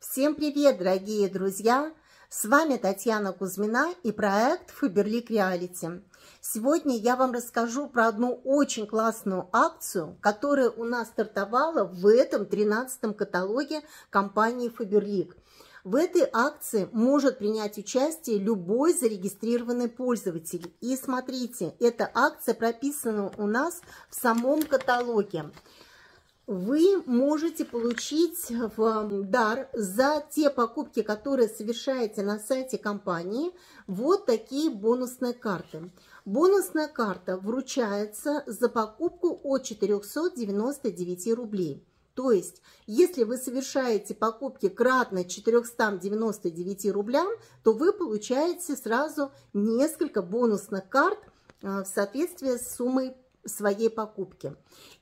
Всем привет, дорогие друзья! С вами Татьяна Кузьмина и проект Фаберлик Реалити. Сегодня я вам расскажу про одну очень классную акцию, которая у нас стартовала в этом 13-м каталоге компании Фаберлик. В этой акции может принять участие любой зарегистрированный пользователь. И смотрите, эта акция прописана у нас в самом каталоге вы можете получить э, в дар за те покупки, которые совершаете на сайте компании, вот такие бонусные карты. Бонусная карта вручается за покупку от 499 рублей. То есть, если вы совершаете покупки кратно 499 рублям, то вы получаете сразу несколько бонусных карт э, в соответствии с суммой своей покупки.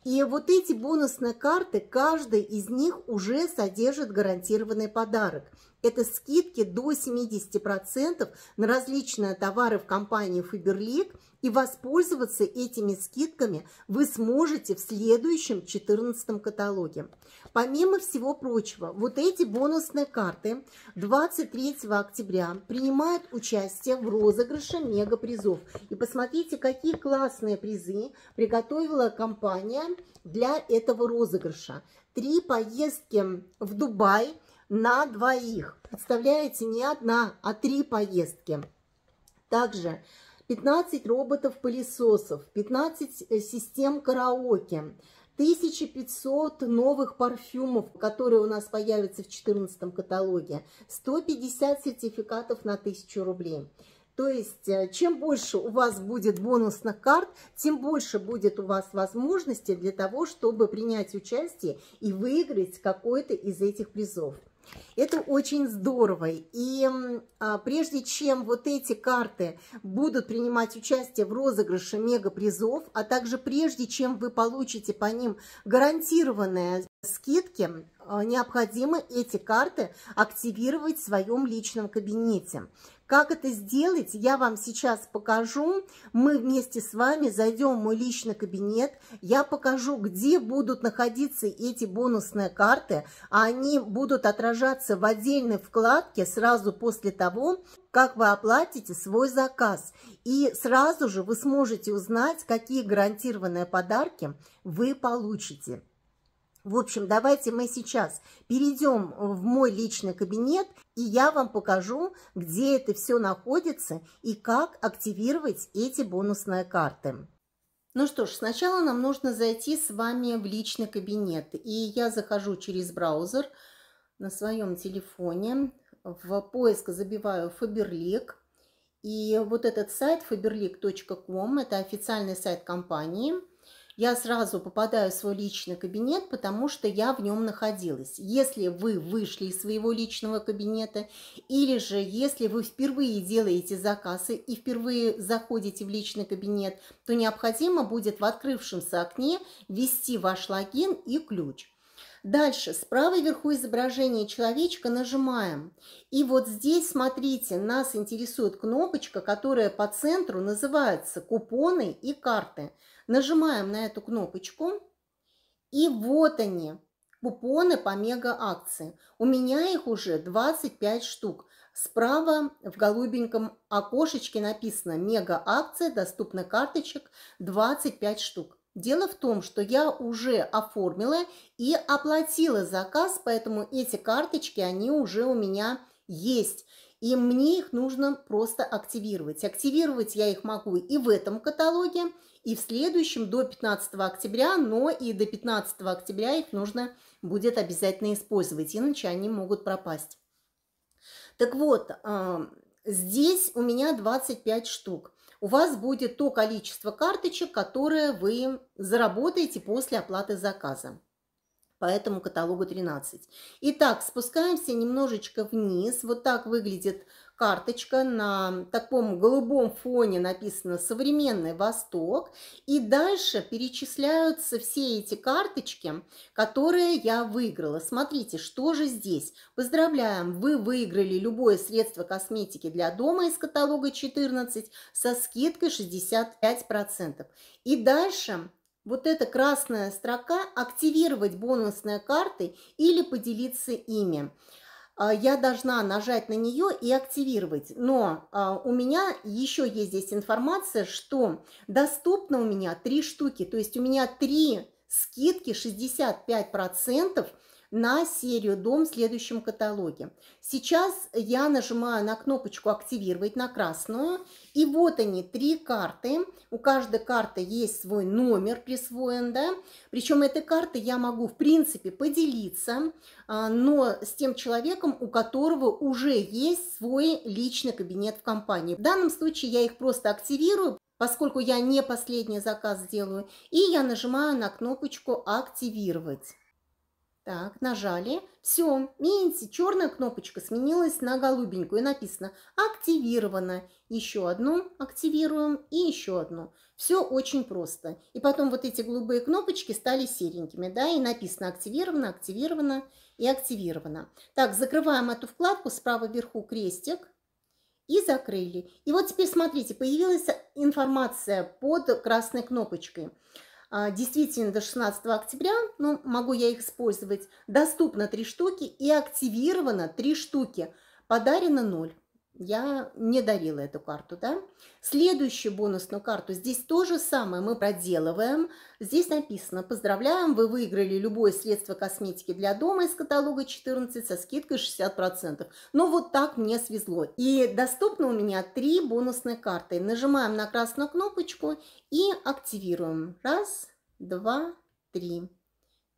И вот эти бонусные карты, каждый из них уже содержит гарантированный подарок. Это скидки до 70% на различные товары в компании Faberlic. И воспользоваться этими скидками вы сможете в следующем 14 каталоге. Помимо всего прочего, вот эти бонусные карты 23 октября принимают участие в розыгрыше мегапризов. И посмотрите, какие классные призы приготовила компания для этого розыгрыша. Три поездки в Дубай – на двоих. Представляете, не одна, а три поездки. Также 15 роботов-пылесосов, 15 э, систем караоке, 1500 новых парфюмов, которые у нас появятся в 14 каталоге, 150 сертификатов на 1000 рублей. То есть, э, чем больше у вас будет бонусных карт, тем больше будет у вас возможностей для того, чтобы принять участие и выиграть какой-то из этих призов. Это очень здорово. И а, прежде чем вот эти карты будут принимать участие в розыгрыше мегапризов, а также прежде чем вы получите по ним гарантированные скидки, э, необходимо эти карты активировать в своем личном кабинете. Как это сделать, я вам сейчас покажу. Мы вместе с вами зайдем в мой личный кабинет. Я покажу, где будут находиться эти бонусные карты. Они будут отражаться в отдельной вкладке сразу после того, как вы оплатите свой заказ. И сразу же вы сможете узнать, какие гарантированные подарки вы получите. В общем, давайте мы сейчас перейдем в мой личный кабинет, и я вам покажу, где это все находится и как активировать эти бонусные карты. Ну что ж, сначала нам нужно зайти с вами в личный кабинет. И я захожу через браузер на своем телефоне. В поиск забиваю Faberlic. И вот этот сайт faberlic.com – это официальный сайт компании – я сразу попадаю в свой личный кабинет, потому что я в нем находилась. Если вы вышли из своего личного кабинета, или же если вы впервые делаете заказы и впервые заходите в личный кабинет, то необходимо будет в открывшемся окне ввести ваш логин и ключ – Дальше, справа вверху изображение человечка нажимаем. И вот здесь, смотрите, нас интересует кнопочка, которая по центру называется «Купоны и карты». Нажимаем на эту кнопочку, и вот они, купоны по мега-акции. У меня их уже 25 штук. Справа в голубеньком окошечке написано «Мега-акция, доступны карточек 25 штук». Дело в том, что я уже оформила и оплатила заказ, поэтому эти карточки, они уже у меня есть. И мне их нужно просто активировать. Активировать я их могу и в этом каталоге, и в следующем до 15 октября, но и до 15 октября их нужно будет обязательно использовать, иначе они могут пропасть. Так вот, а, здесь у меня 25 штук у вас будет то количество карточек, которое вы заработаете после оплаты заказа по этому каталогу 13. Итак, спускаемся немножечко вниз. Вот так выглядит карточка на таком голубом фоне написано «Современный Восток». И дальше перечисляются все эти карточки, которые я выиграла. Смотрите, что же здесь. Поздравляем, вы выиграли любое средство косметики для дома из каталога 14 со скидкой 65%. И дальше вот эта красная строка «Активировать бонусные карты или поделиться ими». А, я должна нажать на нее и активировать. Но а, у меня еще есть здесь информация, что доступно у меня три штуки. То есть у меня три скидки 65% на серию «Дом» в следующем каталоге. Сейчас я нажимаю на кнопочку «Активировать» на красную, и вот они, три карты. У каждой карты есть свой номер присвоен, да, причем этой карты я могу, в принципе, поделиться, а, но с тем человеком, у которого уже есть свой личный кабинет в компании. В данном случае я их просто активирую, поскольку я не последний заказ сделаю, и я нажимаю на кнопочку «Активировать». Так, нажали. Все, видите, черная кнопочка сменилась на голубенькую. Написано «Активировано». Еще одну активируем и еще одну. Все очень просто. И потом вот эти голубые кнопочки стали серенькими, да, и написано «Активировано», «Активировано» и «Активировано». Так, закрываем эту вкладку, справа вверху крестик. И закрыли. И вот теперь смотрите, появилась информация под красной кнопочкой. А, действительно до 16 октября, ну, могу я их использовать, доступно 3 штуки и активировано 3 штуки, подарено 0 я не дарила эту карту, да. Следующую бонусную карту, здесь то же самое мы проделываем. Здесь написано, поздравляем, вы выиграли любое средство косметики для дома из каталога 14 со скидкой 60%. Ну вот так мне свезло. И доступно у меня три бонусные карты. Нажимаем на красную кнопочку и активируем. Раз, два, три.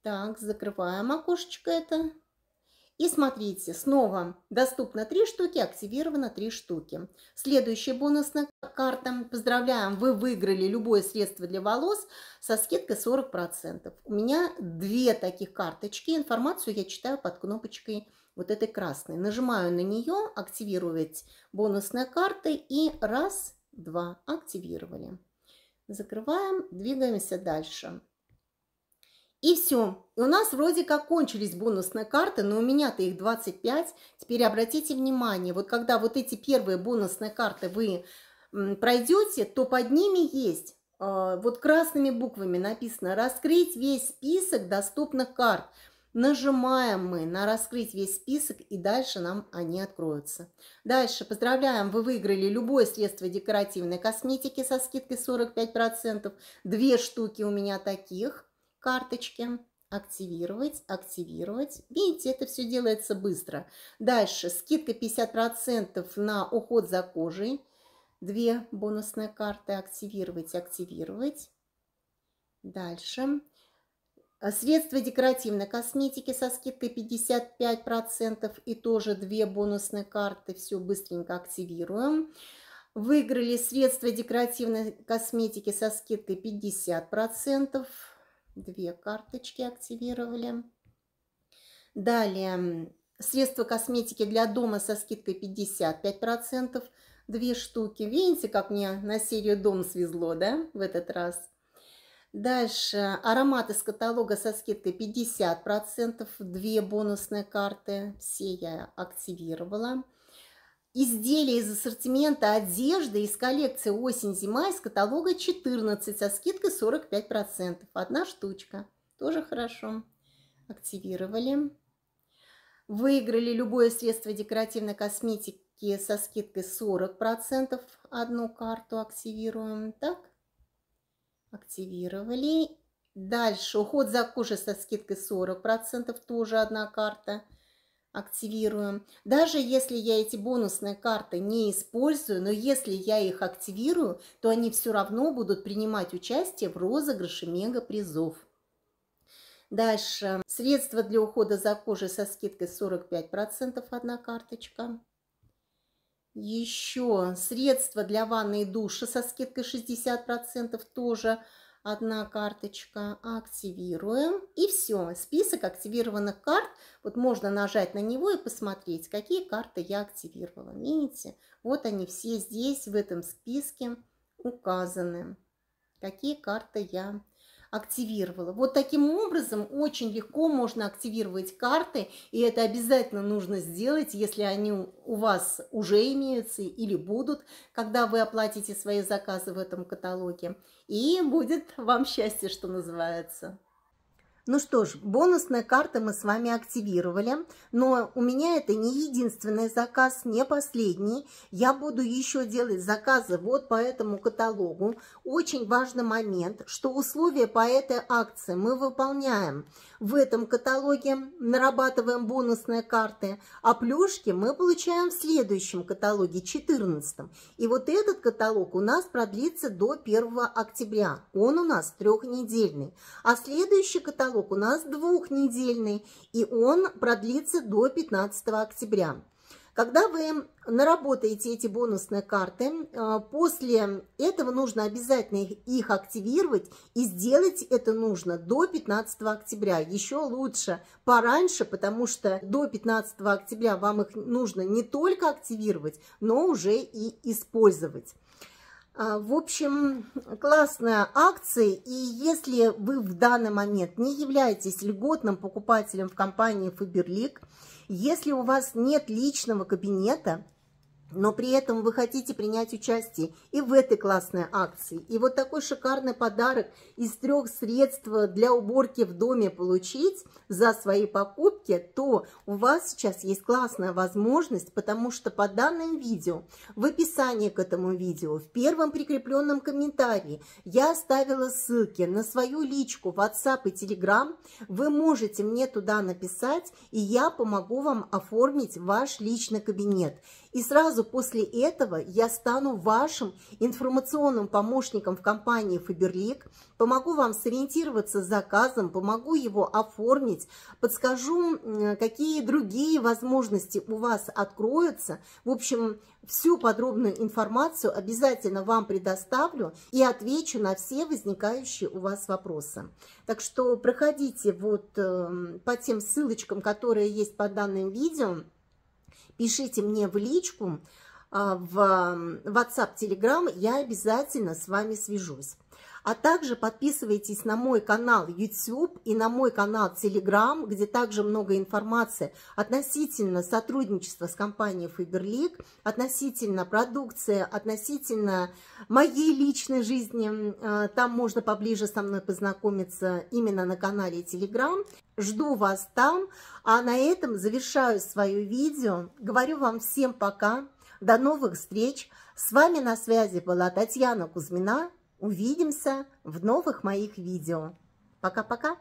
Так, закрываем окошечко это. И смотрите, снова доступно 3 штуки, активировано 3 штуки. Следующая бонусная карта. Поздравляем, вы выиграли любое средство для волос со скидкой 40%. У меня две таких карточки. Информацию я читаю под кнопочкой вот этой красной. Нажимаю на нее, активировать бонусные карты и раз, два, активировали. Закрываем, двигаемся дальше. И все. И у нас вроде как кончились бонусные карты, но у меня-то их 25. Теперь обратите внимание, вот когда вот эти первые бонусные карты вы пройдете, то под ними есть а, вот красными буквами написано «Раскрыть весь список доступных карт». Нажимаем мы на «Раскрыть весь список» и дальше нам они откроются. Дальше поздравляем, вы выиграли любое средство декоративной косметики со скидкой 45%. Две штуки у меня таких – карточки. Активировать, активировать. Видите, это все делается быстро. Дальше скидка 50% на уход за кожей. Две бонусные карты активировать, активировать. Дальше. Средства декоративной косметики со скидкой 55% и тоже две бонусные карты. Все быстренько активируем. Выиграли средства декоративной косметики со скидкой 50%. Две карточки активировали. Далее, средства косметики для дома со скидкой 55%. Две штуки. Видите, как мне на серию «Дом» свезло, да, в этот раз? Дальше, аромат из каталога со скидкой 50%. Две бонусные карты. Все я активировала изделия из ассортимента одежды из коллекции осень-зима из каталога 14 со скидкой 45%. Одна штучка. Тоже хорошо. Активировали. Выиграли любое средство декоративной косметики со скидкой 40%. Одну карту активируем. Так. Активировали. Дальше уход за кожей со скидкой 40%. Тоже одна карта активируем. Даже если я эти бонусные карты не использую, но если я их активирую, то они все равно будут принимать участие в розыгрыше мегапризов. Дальше. Средства для ухода за кожей со скидкой 45% одна карточка. Еще средства для ванны и душа со скидкой 60% тоже одна карточка, активируем. И все, список активированных карт. Вот можно нажать на него и посмотреть, какие карты я активировала. Видите, вот они все здесь в этом списке указаны, какие карты я активировала. Вот таким образом очень легко можно активировать карты, и это обязательно нужно сделать, если они у вас уже имеются или будут, когда вы оплатите свои заказы в этом каталоге. И будет вам счастье, что называется. Ну что ж, бонусные карты мы с вами активировали, но у меня это не единственный заказ, не последний. Я буду еще делать заказы вот по этому каталогу. Очень важный момент, что условия по этой акции мы выполняем в этом каталоге, нарабатываем бонусные карты, а плюшки мы получаем в следующем каталоге, 14 -м. И вот этот каталог у нас продлится до 1 октября. Он у нас трехнедельный. А следующий каталог поток у нас двухнедельный, и он продлится до 15 октября. Когда вы наработаете эти бонусные карты, э, после этого нужно обязательно их активировать, и сделать это нужно до 15 октября. Еще лучше пораньше, потому что до 15 октября вам их нужно не только активировать, но уже и использовать. А, в общем, классная акция, и если вы в данный момент не являетесь льготным покупателем в компании Faberlic, если у вас нет личного кабинета – но при этом вы хотите принять участие и в этой классной акции. И вот такой шикарный подарок из трех средств для уборки в доме получить за свои покупки, то у вас сейчас есть классная возможность, потому что по данным видео, в описании к этому видео, в первом прикрепленном комментарии я оставила ссылки на свою личку WhatsApp и Telegram. Вы можете мне туда написать, и я помогу вам оформить ваш личный кабинет. И сразу сразу после этого я стану вашим информационным помощником в компании «Фаберлик», помогу вам сориентироваться с заказом, помогу его оформить, подскажу, какие другие возможности у вас откроются. В общем, всю подробную информацию обязательно вам предоставлю и отвечу на все возникающие у вас вопросы. Так что проходите вот эм, по тем ссылочкам, которые есть под данным видео, пишите мне в личку, а, в WhatsApp, Telegram, я обязательно с вами свяжусь. А также подписывайтесь на мой канал YouTube и на мой канал Telegram, где также много информации относительно сотрудничества с компанией Faberlic, относительно продукции, относительно моей личной жизни. Э, там можно поближе со мной познакомиться именно на канале Telegram. Жду вас там. А на этом завершаю свое видео. Говорю вам всем пока. До новых встреч. С вами на связи была Татьяна Кузьмина Увидимся в новых моих видео. Пока-пока!